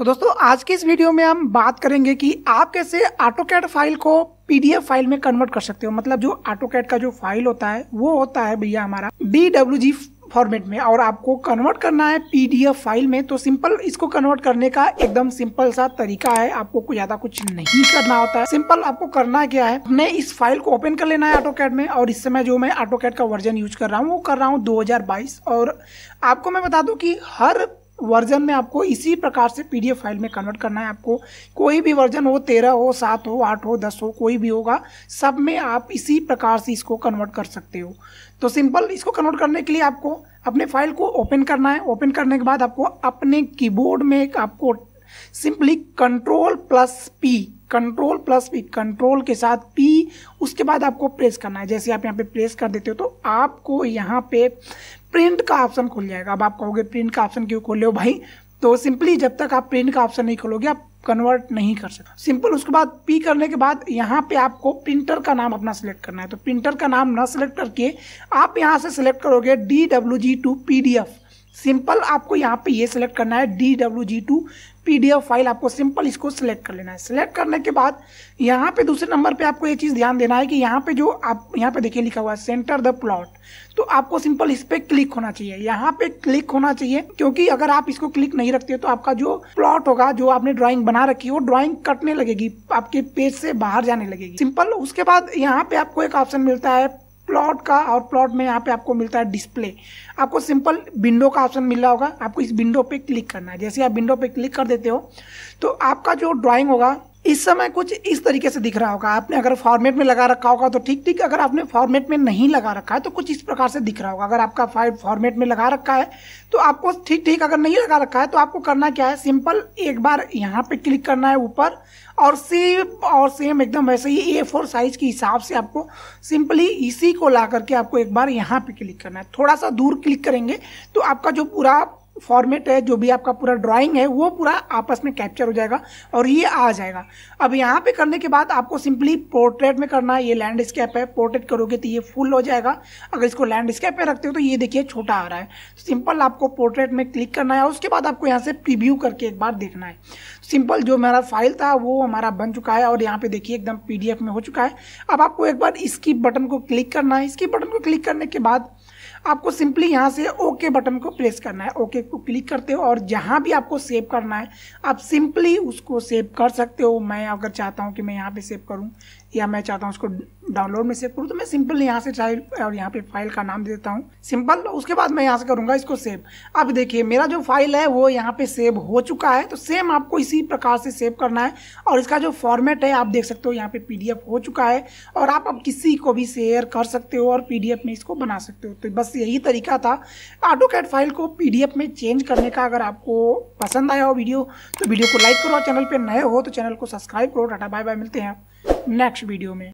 तो दोस्तों आज के इस वीडियो में हम बात करेंगे कि आप कैसे ऑटो कैट फाइल को पीडीएफ फाइल में कन्वर्ट कर सकते हो मतलब जो ऑटो कैट का जो फाइल होता है वो होता है भैया हमारा डी फॉर्मेट में और आपको कन्वर्ट करना है पीडीएफ फाइल में तो सिंपल इसको कन्वर्ट करने का एकदम सिंपल सा तरीका है आपको कुछ ज्यादा कुछ नहीं करना होता है सिंपल आपको करना क्या है अपने इस फाइल को ओपन कर लेना है ऑटो कैट में और इस समय जो मैं ऑटो कैट का वर्जन यूज कर रहा हूँ वो कर रहा हूँ दो और आपको मैं बता दू की हर वर्जन में आपको इसी प्रकार से पीडीएफ फाइल में कन्वर्ट करना है आपको कोई भी वर्जन हो तेरह हो सात हो आठ हो दस हो कोई भी होगा सब में आप इसी प्रकार से इसको कन्वर्ट कर सकते हो तो सिंपल इसको कन्वर्ट करने के लिए आपको अपने फाइल को ओपन करना है ओपन करने के बाद आपको अपने कीबोर्ड में एक आपको simply control plus P control plus P control के साथ पी उसके बाद आपको प्रेस करना है जैसे आप यहाँ पे प्रेस कर देते हो तो आपको यहाँ पे प्रिंट का ऑप्शन खुल जाएगा अब आप कहोगे प्रिंट का ऑप्शन क्यों खोल हो भाई तो सिंपली जब तक आप प्रिंट का ऑप्शन नहीं खोलोगे आप कन्वर्ट नहीं कर सकते सिंपल उसके बाद पी करने के बाद यहाँ पे आपको प्रिंटर का नाम अपना सेलेक्ट करना है तो प्रिंटर का नाम ना सेलेक्ट करके आप यहाँ से सिलेक्ट करोगे D W G to P D F simple आपको यहाँ पे ये सिलेक्ट करना है D W G to P file आपको सिंपल इसको सिलेक्ट कर लेना है सिलेक्ट करने के बाद यहाँ पे दूसरे नंबर पे आपको ये चीज़ ध्यान देना है कि यहाँ पे जो आप यहाँ पे देखिए लिखा हुआ है सेंटर द प्लॉट तो आपको सिंपल इस पर क्लिक होना चाहिए यहाँ पे क्लिक होना चाहिए क्योंकि अगर आप इसको क्लिक नहीं रखते तो आपका जो प्लॉट होगा जो आपने ड्रॉइंग बना रखी है वो ड्रॉइंग कटने लगेगी आपके पेज से बाहर जाने लगेगी सिंपल उसके बाद यहाँ पे आपको एक ऑप्शन मिलता है प्लॉट का और प्लॉट में यहाँ पे आपको मिलता है डिस्प्ले आपको सिंपल विंडो का ऑप्शन मिल रहा होगा आपको इस विंडो पे क्लिक करना है जैसे आप विंडो पे क्लिक कर देते हो तो आपका जो ड्राइंग होगा इस समय कुछ इस तरीके से दिख रहा होगा आपने अगर फॉर्मेट में लगा रखा होगा तो ठीक ठीक अगर आपने फॉर्मेट में नहीं लगा रखा है तो कुछ इस प्रकार से दिख रहा होगा अगर आपका फाइल फॉर्मेट में लगा रखा है तो आपको ठीक ठीक अगर नहीं लगा रखा है तो आपको करना क्या है सिंपल एक बार यहाँ पे क्लिक करना है ऊपर और सेम और सेम एकदम वैसे ही ए फोर साइज के हिसाब से आपको सिंपली इसी को ला करके आपको एक बार यहाँ पे क्लिक करना है थोड़ा सा दूर क्लिक करेंगे तो आपका जो पूरा फॉर्मेट है जो भी आपका पूरा ड्राइंग है वो पूरा आपस में कैप्चर हो जाएगा और ये आ जाएगा अब यहाँ पे करने के बाद आपको सिंपली पोर्ट्रेट में करना है ये लैंडस्केप है पोर्ट्रेट करोगे तो ये फुल हो जाएगा अगर इसको लैंडस्केप पे रखते हो तो ये देखिए छोटा आ रहा है सिंपल आपको पोर्ट्रेट में क्लिक करना है और उसके बाद आपको यहाँ से प्रीव्यू करके एक बार देखना है सिंपल जो हमारा फाइल था वो हमारा बन चुका है और यहाँ पे देखिए एकदम पी में हो चुका है अब आपको एक बार इसकी बटन को क्लिक करना है इसकी बटन को क्लिक करने के बाद आपको सिंपली यहाँ से ओके बटन को प्रेस करना है ओके को क्लिक करते हो और जहाँ भी आपको सेव करना है आप सिंपली उसको सेव कर सकते हो मैं अगर चाहता हूँ कि मैं यहाँ पे सेव करूँ या मैं चाहता हूँ उसको डाउनलोड में सेव करूँ तो मैं सिंपल यहाँ से फाइल और यहाँ पे फाइल का नाम दे देता हूँ सिंपल उसके बाद मैं यहाँ से करूँगा इसको सेव अब देखिए मेरा जो फाइल है वो यहाँ पे सेव हो चुका है तो सेम आपको इसी प्रकार से सेव करना है और इसका जो फॉर्मेट है आप देख सकते हो यहाँ पे पी हो चुका है और आप अब किसी को भी शेयर कर सकते हो और पी में इसको बना सकते हो तो बस यही तरीका था ऑटो फाइल को पी में चेंज करने का अगर आपको पसंद आया हो वीडियो तो वीडियो को लाइक करो चैनल पर नए हो तो चैनल को सब्सक्राइब करो टाटा बाय बाय मिलते हैं नेक्स्ट वीडियो में